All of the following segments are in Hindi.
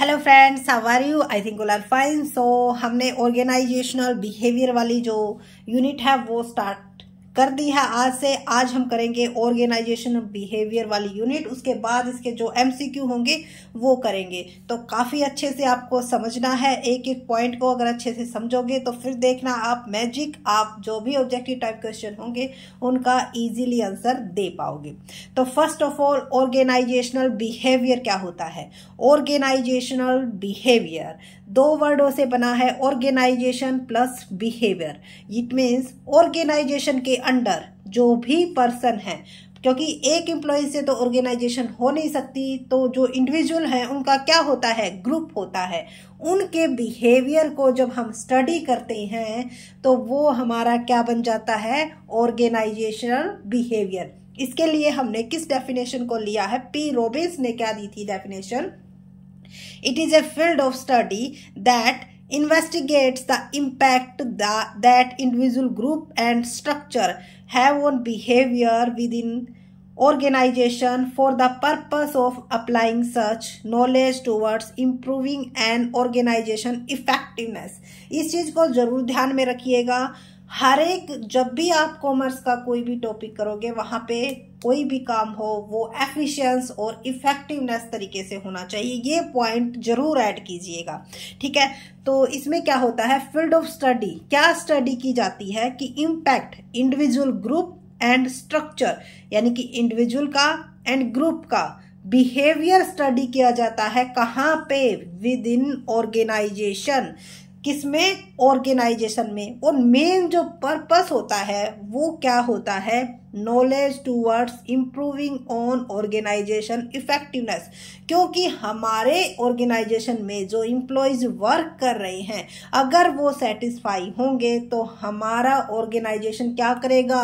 hello friends how are you I think are fine so हमने ऑर्गेनाइजेशनल बिहेवियर वाली जो यूनिट है वो स्टार्ट कर दी है आज से आज हम करेंगे ऑर्गेनाइजेशन बिहेवियर वाली यूनिट उसके बाद इसके जो एमसीक्यू होंगे वो करेंगे तो काफ़ी अच्छे से आपको समझना है एक एक पॉइंट को अगर अच्छे से समझोगे तो फिर देखना आप मैजिक आप जो भी ऑब्जेक्टिव टाइप क्वेश्चन होंगे उनका ईजिली आंसर दे पाओगे तो first of all organizational behaviour क्या होता है ऑर्गेनाइजेशनल बिहेवियर दो वर्डों से बना है organization plus behaviour it means organization के अंडर जो भी पर्सन है क्योंकि एक एम्प्लॉय से तो ऑर्गेनाइजेशन हो नहीं सकती तो जो इंडिविजुअल है उनका क्या होता है ग्रुप होता है उनके बिहेवियर को जब हम स्टडी करते हैं तो वो हमारा क्या बन जाता है ऑर्गेनाइजेशनल बिहेवियर इसके लिए हमने किस डेफिनेशन को लिया है पी रोबिन्स ने क्या दी थी definition it is a field of study that investigates the impact the, that individual group and structure have on behavior within organization for the purpose of applying such knowledge towards improving an organization effectiveness इस चीज़ को ज़रूर ध्यान में रखिएगा हर एक जब भी आप कॉमर्स का कोई भी टॉपिक करोगे वहां पे कोई भी काम हो वो एफिशिएंस और इफेक्टिवनेस तरीके से होना चाहिए ये पॉइंट जरूर ऐड कीजिएगा ठीक है तो इसमें क्या होता है फील्ड ऑफ स्टडी क्या स्टडी की जाती है कि impact individual group and structure यानी कि इंडिविजुअल का एंड ग्रुप का बिहेवियर स्टडी किया जाता है कहाँ पे विद इन ऑर्गेनाइजेशन किस में ऑर्गेनाइजेशन में और मेन जो पर्पस होता है वो क्या होता है knowledge towards improving on organization effectiveness क्योंकि हमारे ऑर्गेनाइजेशन में जो इम्प्लॉयज़ वर्क कर रहे हैं अगर वो सेटिस्फाई होंगे तो हमारा ऑर्गेनाइजेशन क्या करेगा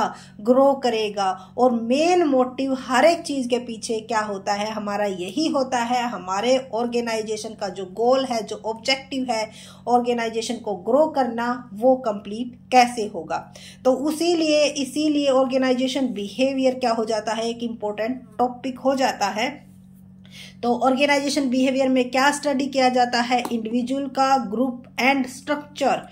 ग्रो करेगा और मेन मोटिव हर एक चीज़ के पीछे क्या होता है हमारा यही होता है हमारे ऑर्गेनाइजेशन का जो गोल है जो ऑब्जेक्टिव है ऑर्गेनाइजेशन को ग्रो करना वो कंप्लीट कैसे होगा तो उसीलिए इसीलिए ऑर्गेनाइजेशन एक्शन बिहेवियर क्या हो जाता है एक इम्पोर्टेंट टॉपिक हो जाता है तो ऑर्गेनाइजेशन बिहेवियर में क्या स्टडी किया जाता है इंडिविजुअल का ग्रुप एंड स्ट्रक्चर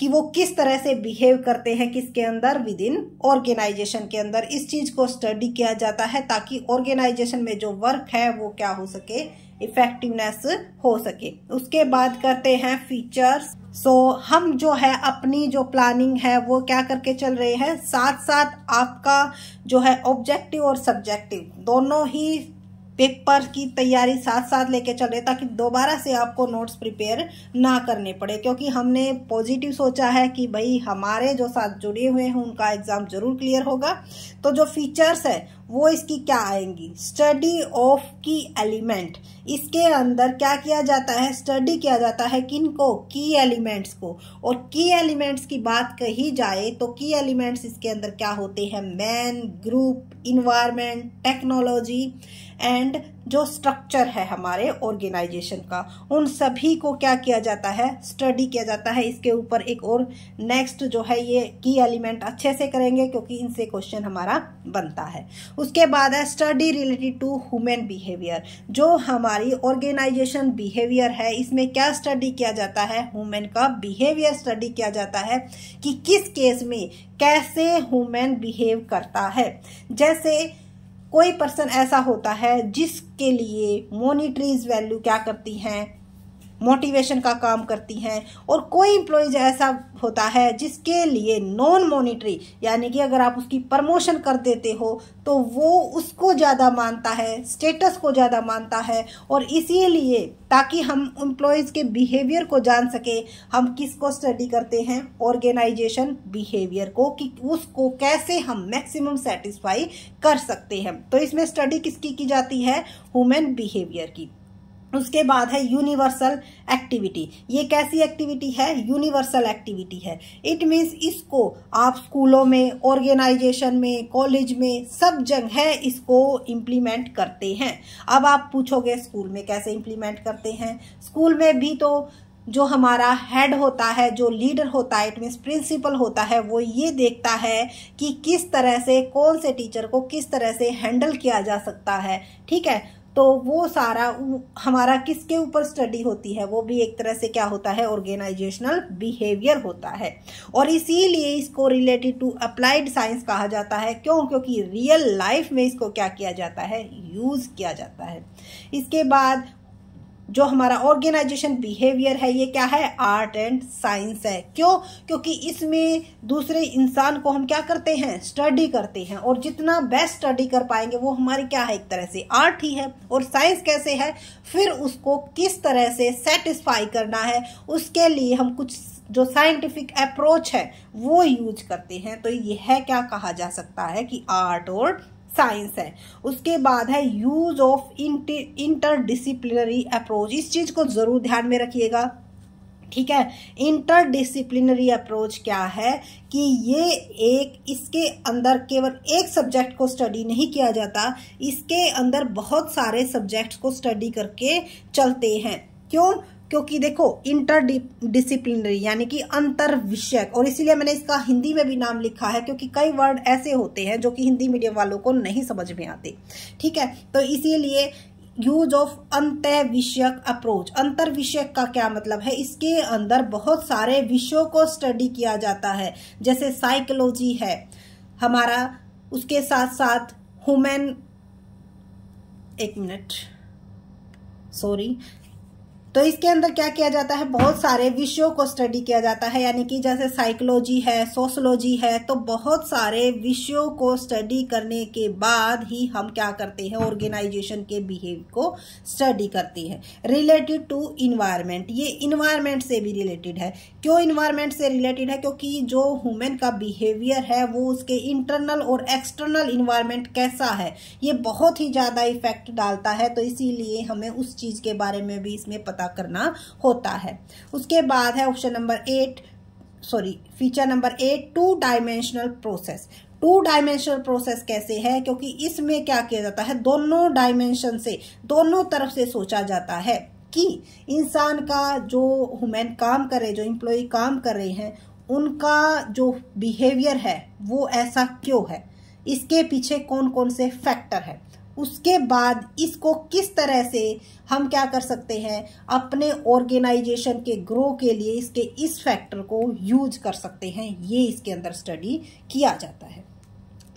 कि वो किस तरह से बिहेव करते हैं किसके अंदर विद इन ऑर्गेनाइजेशन के अंदर इस चीज को स्टडी किया जाता है ताकि ऑर्गेनाइजेशन में जो वर्क है वो क्या हो सके इफेक्टिवनेस हो सके उसके बाद करते हैं फीचर्स सो so, हम जो है अपनी जो प्लानिंग है वो क्या करके चल रहे हैं साथ साथ आपका जो है ऑब्जेक्टिव और सब्जेक्टिव दोनों ही पेपर की तैयारी साथ साथ लेके चल रहे ताकि दोबारा से आपको नोट्स प्रिपेयर ना करने पड़े क्योंकि हमने पॉजिटिव सोचा है कि भाई हमारे जो साथ जुड़े हुए हैं उनका एग्ज़ाम जरूर क्लियर होगा तो जो फीचर्स है वो इसकी क्या आएंगी स्टडी ऑफ की एलिमेंट इसके अंदर क्या किया जाता है स्टडी किया जाता है किन को की एलिमेंट्स को और की एलिमेंट्स की बात कही जाए तो की एलिमेंट्स इसके अंदर क्या होते हैं man group environment technology and जो स्ट्रक्चर है हमारे ऑर्गेनाइजेशन का उन सभी को क्या किया जाता है स्टडी किया जाता है इसके ऊपर एक और नेक्स्ट जो है ये की एलिमेंट अच्छे से करेंगे क्योंकि इनसे क्वेश्चन हमारा बनता है उसके बाद है study related to human behaviour जो हमारी ऑर्गेनाइजेशन बिहेवियर है इसमें क्या स्टडी किया जाता है ह्यूमन का बिहेवियर स्टडी किया जाता है कि किस केस में कैसे ह्यूमन बिहेव करता है जैसे कोई पर्सन ऐसा होता है जिसके लिए मोनिटरीज वैल्यू क्या करती हैं मोटिवेशन का काम करती हैं और कोई एम्प्लॉयज ऐसा होता है जिसके लिए नॉन मोनिटरी यानी कि अगर आप उसकी प्रमोशन कर देते हो तो वो उसको ज़्यादा मानता है स्टेटस को ज़्यादा मानता है और इसीलिए ताकि हम इम्प्लॉयज़ के बिहेवियर को जान सके हम किसको स्टडी करते हैं ऑर्गेनाइजेशन बिहेवियर को कि उसको कैसे हम मैक्सिमम सेटिस्फाई कर सकते हैं तो इसमें स्टडी किसकी की जाती है हुमेन बिहेवियर की उसके बाद है यूनिवर्सल एक्टिविटी ये कैसी एक्टिविटी है यूनिवर्सल एक्टिविटी है इट मीन्स इसको आप स्कूलों में ऑर्गेनाइजेशन में कॉलेज में सब जगह इसको इम्प्लीमेंट करते हैं अब आप पूछोगे स्कूल में कैसे इम्प्लीमेंट करते हैं स्कूल में भी तो जो हमारा हेड होता है जो लीडर होता है इट मीन्स प्रिंसिपल होता है वो ये देखता है कि किस तरह से कौन से टीचर को किस तरह से हैंडल किया जा सकता है ठीक है तो वो सारा हमारा किसके ऊपर स्टडी होती है वो भी एक तरह से क्या होता है ऑर्गेनाइजेशनल बिहेवियर होता है और इसीलिए इसको रिलेटेड टू अप्लाइड साइंस कहा जाता है क्यों क्योंकि रियल लाइफ में इसको क्या किया जाता है यूज़ किया जाता है इसके बाद जो हमारा ऑर्गेनाइजेशन बिहेवियर है ये क्या है आर्ट एंड साइंस है क्यों क्योंकि इसमें दूसरे इंसान को हम क्या करते हैं स्टडी करते हैं और जितना बेस्ट स्टडी कर पाएंगे वो हमारी क्या है एक तरह से आर्ट ही है और साइंस कैसे है फिर उसको किस तरह से सेटिस्फाई करना है उसके लिए हम कुछ जो साइंटिफिक अप्रोच है वो यूज करते हैं तो यह क्या कहा जा सकता है कि आर्ट और साइंस है उसके बाद है use of interdisciplinary approach इस चीज को जरूर ध्यान में रखिएगा ठीक है इंटर डिसिप्लिनरी अप्रोच क्या है कि ये एक इसके अंदर केवल एक सब्जेक्ट को स्टडी नहीं किया जाता इसके अंदर बहुत सारे सब्जेक्ट्स को स्टडी करके चलते हैं क्यों क्योंकि देखो इंटर डिसिप्लिनरी यानी कि अंतर विषयक और इसीलिए मैंने इसका हिंदी में भी नाम लिखा है क्योंकि कई वर्ड ऐसे होते हैं जो कि हिंदी मीडियम वालों को नहीं समझ में आते ठीक है तो इसीलिए यूज ऑफ अंत विषयक अप्रोच अंतर विषयक का क्या मतलब है इसके अंदर बहुत सारे विषयों को स्टडी किया जाता है जैसे साइकोलॉजी है हमारा उसके साथ साथ ह्यूमन एक मिनट सॉरी तो इसके अंदर क्या किया जाता है बहुत सारे विषयों को स्टडी किया जाता है यानी कि जैसे साइकोलॉजी है सोशोलॉजी है तो बहुत सारे विषयों को स्टडी करने के बाद ही हम क्या करते हैं ऑर्गेनाइजेशन के बिहेव को स्टडी करते हैं रिलेटेड टू इन्वायरमेंट ये इन्वायरमेंट से भी रिलेटेड है क्यों इन्वायरमेंट से रिलेटेड है क्योंकि जो ह्यूमन का बिहेवियर है वो उसके इंटरनल और एक्सटर्नल इन्वायरमेंट कैसा है ये बहुत ही ज़्यादा इफेक्ट डालता है तो इसीलिए हमें उस चीज़ के बारे में भी इसमें पता पता करना होता है उसके बाद है option number eight sorry feature number eight two dimensional process two dimensional process कैसे है क्योंकि इसमें क्या किया जाता है दोनों डायमेंशन से दोनों तरफ से सोचा जाता है कि इंसान का जो हुमेन काम कर रहे जो इम्प्लॉय काम कर रहे हैं उनका जो बिहेवियर है वो ऐसा क्यों है इसके पीछे कौन कौन से फैक्टर है उसके बाद इसको किस तरह से हम क्या कर सकते हैं अपने ऑर्गेनाइजेशन के ग्रो के लिए इसके इस फैक्टर को यूज कर सकते हैं ये इसके अंदर स्टडी किया जाता है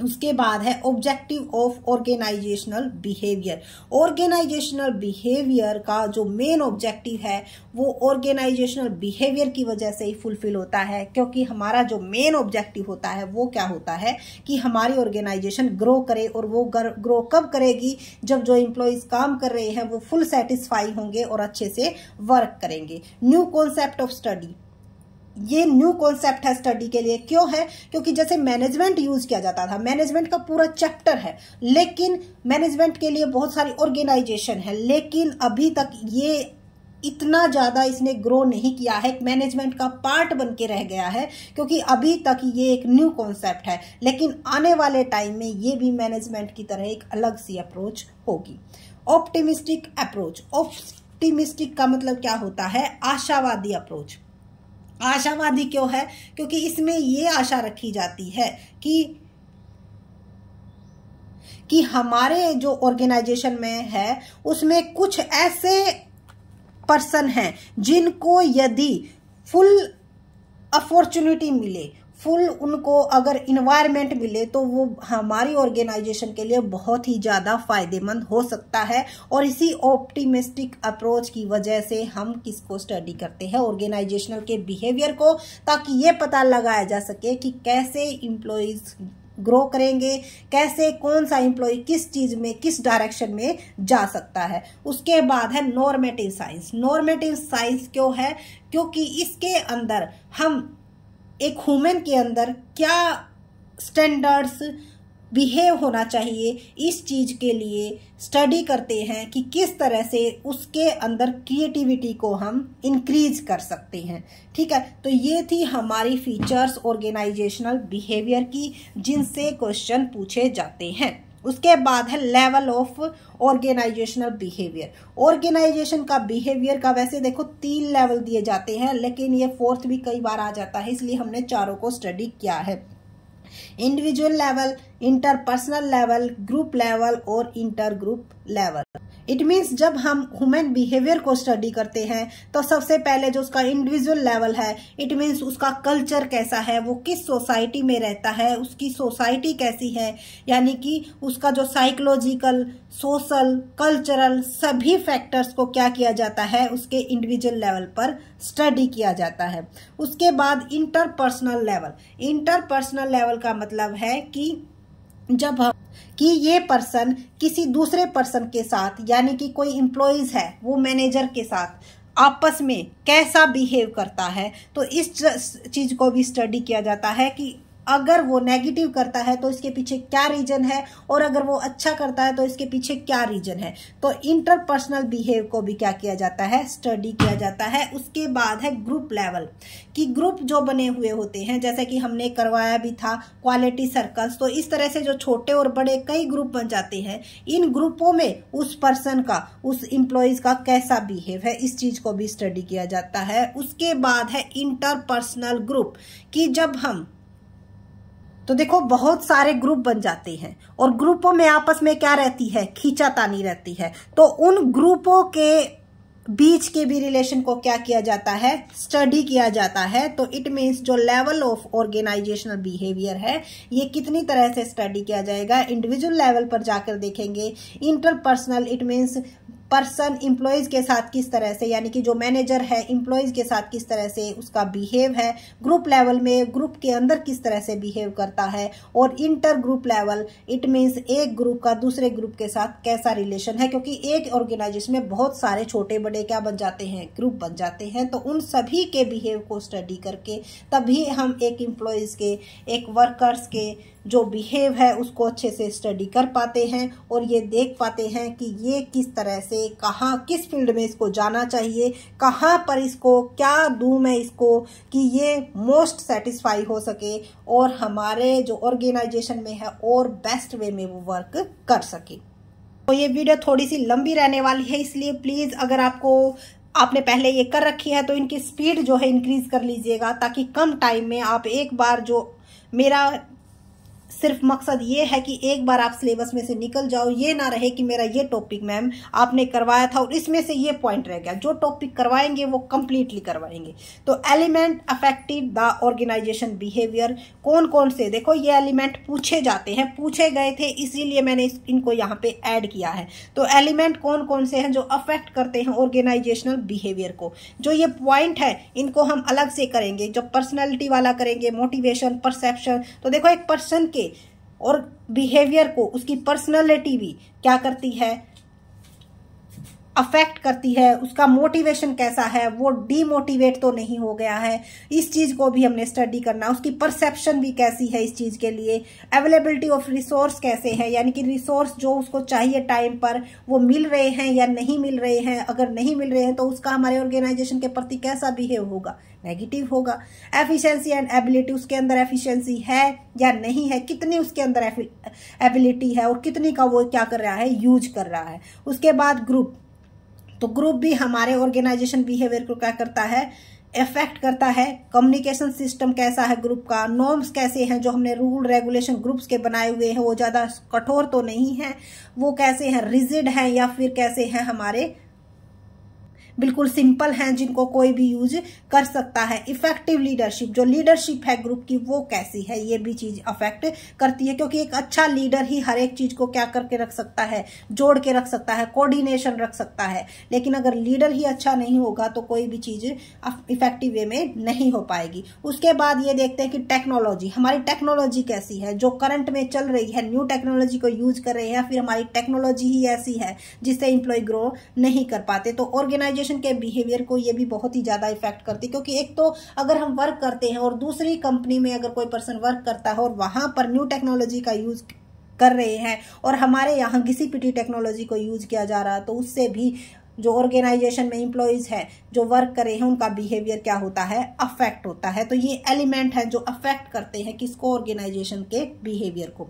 उसके बाद है objective of organizational behaviour organizational behaviour का जो मेन ऑब्जेक्टिव है वो ऑर्गेनाइजेशनल बिहेवियर की वजह से ही फुलफिल होता है क्योंकि हमारा जो मेन ऑब्जेक्टिव होता है वो क्या होता है कि हमारी ऑर्गेनाइजेशन ग्रो करे और वो ग्रो कब करेगी जब जो इम्प्लॉयज काम कर रहे हैं वो फुल सेटिस्फाई होंगे और अच्छे से वर्क करेंगे न्यू कॉन्सेप्ट ऑफ स्टडी ये न्यू कॉन्सेप्ट है स्टडी के लिए क्यों है क्योंकि जैसे मैनेजमेंट यूज किया जाता था मैनेजमेंट का पूरा चैप्टर है लेकिन मैनेजमेंट के लिए बहुत सारी ऑर्गेनाइजेशन है लेकिन अभी तक ये इतना ज़्यादा इसने ग्रो नहीं किया है मैनेजमेंट का पार्ट बन के रह गया है क्योंकि अभी तक ये एक न्यू कॉन्सेप्ट है लेकिन आने वाले टाइम में ये भी मैनेजमेंट की तरह एक अलग सी अप्रोच होगी ऑप्टिमिस्टिक अप्रोच ऑप्टिमिस्टिक का मतलब क्या होता है आशावादी अप्रोच आशावादी क्यों है क्योंकि इसमें ये आशा रखी जाती है कि कि हमारे जो ऑर्गेनाइजेशन में है उसमें कुछ ऐसे पर्सन हैं जिनको यदि फुल अपॉर्चुनिटी मिले फुल उनको अगर इन्वायरमेंट मिले तो वो हमारी ऑर्गेनाइजेशन के लिए बहुत ही ज़्यादा फायदेमंद हो सकता है और इसी ऑप्टिमिस्टिक अप्रोच की वजह से हम किसको स्टडी करते हैं ऑर्गेनाइजेशनल के बिहेवियर को ताकि ये पता लगाया जा सके कि कैसे इम्प्लॉयज़ ग्रो करेंगे कैसे कौन सा इम्प्लॉय किस चीज़ में किस डायरेक्शन में जा सकता है उसके बाद है नॉर्मेटिव साइंस नॉर्मेटिव साइंस क्यों है क्योंकि इसके अंदर हम एक हुमेन के अंदर क्या स्टैंडर्ड्स बिहेव होना चाहिए इस चीज़ के लिए स्टडी करते हैं कि किस तरह से उसके अंदर क्रिएटिविटी को हम इंक्रीज कर सकते हैं ठीक है तो ये थी हमारी फीचर्स ऑर्गेनाइजेशनल बिहेवियर की जिनसे क्वेश्चन पूछे जाते हैं उसके बाद है level of organizational behaviour organization का बिहेवियर का वैसे देखो तीन लेवल दिए जाते हैं लेकिन ये फोर्थ भी कई बार आ जाता है इसलिए हमने चारों को स्टडी किया है individual level interpersonal level group level और inter group level it means जब हम ह्यूमन बिहेवियर को स्टडी करते हैं तो सबसे पहले जो उसका इंडिविजुअल लेवल है इट मीन्स उसका कल्चर कैसा है वो किस सोसाइटी में रहता है उसकी सोसाइटी कैसी है यानी कि उसका जो साइकोलॉजिकल सोशल कल्चरल सभी फैक्टर्स को क्या किया जाता है उसके इंडिविजुअल लेवल पर स्टडी किया जाता है उसके बाद इंटरपर्सनल लेवल इंटरपर्सनल लेवल का मतलब है कि जब हम कि ये पर्सन किसी दूसरे पर्सन के साथ यानी कि कोई एम्प्लॉयज़ है वो मैनेजर के साथ आपस में कैसा बिहेव करता है तो इस चीज़ को भी स्टडी किया जाता है कि अगर वो नेगेटिव करता है तो इसके पीछे क्या रीजन है और अगर वो अच्छा करता है तो इसके पीछे क्या रीजन है तो इंटरपर्सनल बिहेव को भी क्या किया जाता है स्टडी किया जाता है उसके बाद है ग्रुप लेवल कि ग्रुप जो बने हुए होते हैं जैसे कि हमने करवाया भी था क्वालिटी सर्कल्स तो इस तरह से जो छोटे और बड़े कई ग्रुप बन जाते हैं इन ग्रुपों में उस पर्सन का उस इम्प्लॉयज का कैसा बिहेव है इस चीज को भी स्टडी किया जाता है उसके बाद है इंटरपर्सनल ग्रुप कि जब हम तो देखो बहुत सारे ग्रुप बन जाते हैं और ग्रुपों में आपस में क्या रहती है खींचातानी रहती है तो उन ग्रुपों के बीच के भी रिलेशन को क्या किया जाता है स्टडी किया जाता है तो इट मीन्स जो लेवल ऑफ ऑर्गेनाइजेशनल बिहेवियर है ये कितनी तरह से स्टडी किया जाएगा इंडिविजुअल लेवल पर जाकर देखेंगे interpersonal it means person employees के साथ किस तरह से यानी कि जो मैनेजर है इम्प्लॉयज के साथ किस तरह से उसका बिहेव है ग्रुप लेवल में ग्रुप के अंदर किस तरह से बिहेव करता है और inter group level it means एक ग्रुप का दूसरे ग्रुप के साथ कैसा रिलेशन है क्योंकि एक ऑर्गेनाइजेशन में बहुत सारे छोटे बड़े क्या बन जाते हैं ग्रुप बन जाते हैं तो उन सभी के बिहेव को स्टडी करके तभी हम एक एम्प्लॉयज़ के एक वर्कर्स के जो बिहेव है उसको अच्छे से स्टडी कर पाते हैं और ये देख पाते हैं कि ये किस तरह से कहाँ किस फील्ड में इसको जाना चाहिए कहाँ पर इसको क्या दूँ मैं इसको कि ये मोस्ट सेटिस्फाई हो सके और हमारे जो ऑर्गेनाइजेशन में है और बेस्ट वे में वो वर्क कर सके तो ये वीडियो थोड़ी सी लंबी रहने वाली है इसलिए प्लीज़ अगर आपको आपने पहले ये कर रखी है तो इनकी स्पीड जो है इंक्रीज कर लीजिएगा ताकि कम टाइम में आप एक बार जो मेरा सिर्फ मकसद ये है कि एक बार आप सिलेबस में से निकल जाओ ये ना रहे कि मेरा ये टॉपिक मैम आपने करवाया था और इसमें से ये पॉइंट रह गया जो टॉपिक करवाएंगे वो कंप्लीटली करवाएंगे तो element affected the organization behaviour कौन कौन से देखो ये एलिमेंट पूछे जाते हैं पूछे गए थे इसीलिए मैंने इनको यहाँ पे ऐड किया है तो एलिमेंट कौन कौन से हैं जो अफेक्ट करते हैं ऑर्गेनाइजेशनल बिहेवियर को जो ये पॉइंट है इनको हम अलग से करेंगे जो पर्सनैलिटी वाला करेंगे मोटिवेशन परसेप्शन तो देखो एक पर्सन के के और बिहेवियर को उसकी पर्सनैलिटी भी क्या करती है अफेक्ट करती है उसका मोटिवेशन कैसा है वो डीमोटिवेट तो नहीं हो गया है इस चीज को भी हमने स्टडी करना उसकी परसेप्शन भी कैसी है इस चीज के लिए अवेलेबिलिटी ऑफ रिसोर्स कैसे है यानी कि रिसोर्स जो उसको चाहिए टाइम पर वो मिल रहे हैं या नहीं मिल रहे हैं अगर नहीं मिल रहे हैं तो उसका हमारे ऑर्गेनाइजेशन के प्रति कैसा बिहेव होगा नेगेटिव होगा एफिशिएंसी एंड एबिलिटी उसके अंदर एफिशिएंसी है या नहीं है कितनी उसके अंदर एबिलिटी है और कितनी का वो क्या कर रहा है यूज कर रहा है उसके बाद ग्रुप तो ग्रुप भी हमारे ऑर्गेनाइजेशन बिहेवियर को क्या करता है इफेक्ट करता है कम्युनिकेशन सिस्टम कैसा है ग्रुप का नॉर्म्स कैसे हैं जो हमने रूल रेगुलेशन ग्रुप्स के बनाए हुए हैं वो ज़्यादा कठोर तो नहीं है वो कैसे हैं रिजिड हैं या फिर कैसे हैं हमारे बिल्कुल सिंपल हैं जिनको कोई भी यूज कर सकता है इफेक्टिव लीडरशिप जो लीडरशिप है ग्रुप की वो कैसी है ये भी चीज अफेक्ट करती है क्योंकि एक अच्छा लीडर ही हर एक चीज को क्या करके रख सकता है जोड़ के रख सकता है कोऑर्डिनेशन रख सकता है लेकिन अगर लीडर ही अच्छा नहीं होगा तो कोई भी चीज इफेक्टिव वे में नहीं हो पाएगी उसके बाद ये देखते हैं कि टेक्नोलॉजी हमारी टेक्नोलॉजी कैसी है जो करंट में चल रही है न्यू टेक्नोलॉजी को यूज कर रहे हैं फिर हमारी टेक्नोलॉजी ही ऐसी है जिससे इंप्लॉय ग्रो नहीं कर पाते तो ऑर्गेनाइजेशन ऑर्गेनाइजेशन के बिहेवियर को ये भी बहुत ही ज़्यादा इफेक्ट करती है क्योंकि एक तो अगर हम वर्क करते हैं और दूसरी कंपनी में अगर कोई पर्सन वर्क करता है और वहाँ पर न्यू टेक्नोलॉजी का यूज़ कर रहे हैं और हमारे यहाँ किसी पीटी टेक्नोलॉजी को यूज किया जा रहा है तो उससे भी जो ऑर्गेनाइजेशन में इम्प्लॉयज़ हैं जो वर्क कर रहे हैं उनका बिहेवियर क्या होता है अफेक्ट होता है तो ये एलिमेंट है जो अफेक्ट करते हैं किसको ऑर्गेनाइजेशन के बिहेवियर को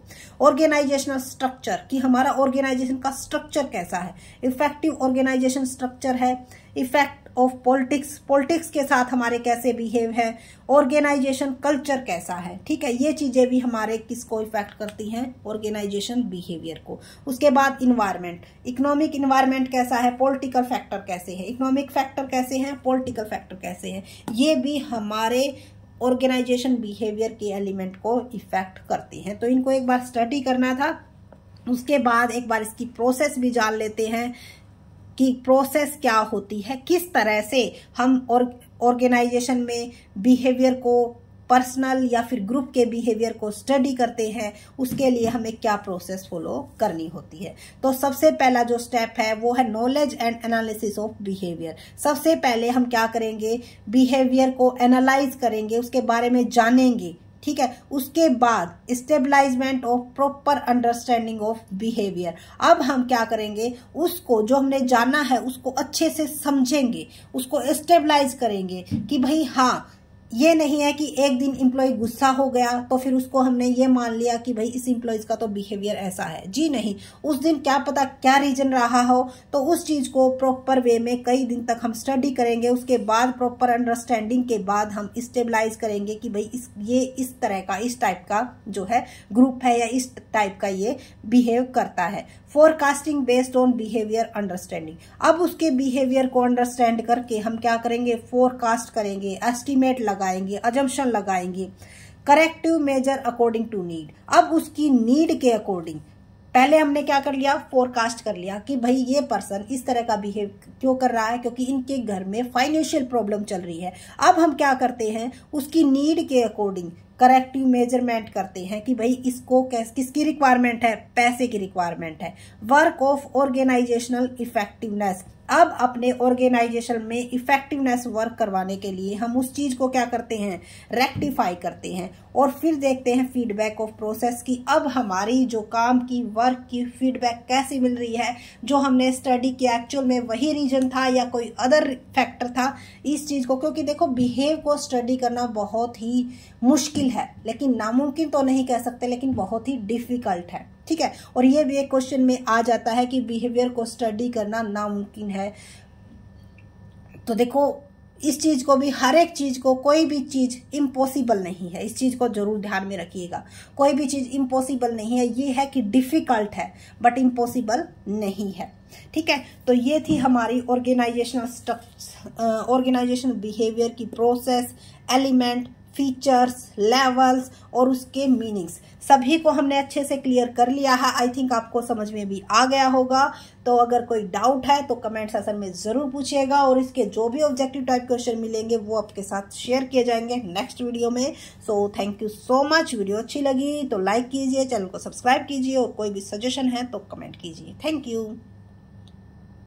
ऑर्गेनाइजेशनल स्ट्रक्चर कि हमारा ऑर्गेनाइजेशन का स्ट्रक्चर कैसा है इफेक्टिव ऑर्गेनाइजेशन स्ट्रक्चर है इफेक्ट ऑफ पॉलिटिक्स पॉलिटिक्स के साथ हमारे कैसे बिहेव है ऑर्गेनाइजेशन कल्चर कैसा है ठीक है ये चीज़ें भी हमारे किसको इफेक्ट करती हैं ऑर्गेनाइजेशन बिहेवियर को उसके बाद इन्वायरमेंट इकोनॉमिक इन्वायरमेंट कैसा है पॉलिटिकल फैक्टर कैसे है इकोनॉमिक फैक्टर कैसे हैं पॉलिटिकल फैक्टर कैसे हैं ये भी हमारे ऑर्गेनाइजेशन बिहेवियर के एलिमेंट को इफेक्ट करती हैं तो इनको एक बार स्टडी करना था उसके बाद एक बार इसकी प्रोसेस भी जान लेते हैं कि प्रोसेस क्या होती है किस तरह से हम ऑर्गेनाइजेशन में बिहेवियर को पर्सनल या फिर ग्रुप के बिहेवियर को स्टडी करते हैं उसके लिए हमें क्या प्रोसेस फॉलो करनी होती है तो सबसे पहला जो स्टेप है वो है knowledge and analysis of behaviour सबसे पहले हम क्या करेंगे बिहेवियर को एनालाइज करेंगे उसके बारे में जानेंगे ठीक है उसके बाद establishment of proper understanding of behaviour अब हम क्या करेंगे उसको जो हमने जाना है उसको अच्छे से समझेंगे उसको स्टेबलाइज करेंगे कि भाई हाँ ये नहीं है कि एक दिन इम्प्लॉय गुस्सा हो गया तो फिर उसको हमने ये मान लिया कि भाई इस इम्प्लॉयज़ का तो बिहेवियर ऐसा है जी नहीं उस दिन क्या पता क्या रीजन रहा हो तो उस चीज़ को प्रॉपर वे में कई दिन तक हम स्टडी करेंगे उसके बाद प्रॉपर अंडरस्टैंडिंग के बाद हम स्टेबलाइज करेंगे कि भाई इस ये इस तरह का इस टाइप का जो है ग्रुप है या इस टाइप का ये बिहेव करता है forecasting based on behaviour understanding अब उसके बिहेवियर को अंडरस्टैंड करके हम क्या करेंगे फोरकास्ट करेंगे एस्टिमेट लगाएंगे अजम्पन लगाएंगे corrective measure according to need अब उसकी नीड के अकॉर्डिंग पहले हमने क्या कर लिया फोरकास्ट कर लिया कि भाई ये पर्सन इस तरह का बिहेव क्यों कर रहा है क्योंकि इनके घर में फाइनेंशियल प्रॉब्लम चल रही है अब हम क्या करते हैं उसकी नीड के अकॉर्डिंग करेक्टिव मेजरमेंट करते हैं कि भाई इसको कैस किसकी रिक्वायरमेंट है पैसे की रिक्वायरमेंट है वर्क ऑफ ऑर्गेनाइजेशनल इफेक्टिवनेस अब अपने ऑर्गेनाइजेशन में इफेक्टिवनेस वर्क करवाने के लिए हम उस चीज को क्या करते हैं रेक्टिफाई करते हैं और फिर देखते हैं फीडबैक ऑफ प्रोसेस की अब हमारी जो काम की वर्क की फीडबैक कैसी मिल रही है जो हमने स्टडी किया एक्चुअल में वही रीजन था या कोई अदर फैक्टर था इस चीज़ को क्योंकि देखो बिहेव को स्टडी करना बहुत ही मुश्किल है लेकिन नामुमकिन तो नहीं कह सकते लेकिन बहुत ही डिफ़िकल्ट है ठीक है और ये भी एक क्वेश्चन में आ जाता है कि बिहेवियर को स्टडी करना नामुमकिन है तो देखो इस चीज़ को भी हर एक चीज़ को कोई भी चीज़ इम्पॉसिबल नहीं है इस चीज़ को जरूर ध्यान में रखिएगा कोई भी चीज़ इम्पॉसिबल नहीं है ये है कि डिफ़िकल्ट है बट इम्पॉसिबल नहीं है ठीक है तो ये थी हमारी ऑर्गेनाइजेशनल स्ट्रक्चर ऑर्गेनाइजेशनल बिहेवियर की प्रोसेस एलिमेंट फीचर्स लेवल्स और उसके मीनिंग्स सभी को हमने अच्छे से क्लियर कर लिया है आई थिंक आपको समझ में भी आ गया होगा तो अगर कोई डाउट है तो कमेंट सेशन में ज़रूर पूछिएगा और इसके जो भी ऑब्जेक्टिव टाइप क्वेश्चन मिलेंगे वो आपके साथ शेयर किए जाएंगे नेक्स्ट वीडियो में so thank you so much video अच्छी लगी तो लाइक कीजिए चैनल को सब्सक्राइब कीजिए और कोई भी सजेशन है तो कमेंट कीजिए थैंक यू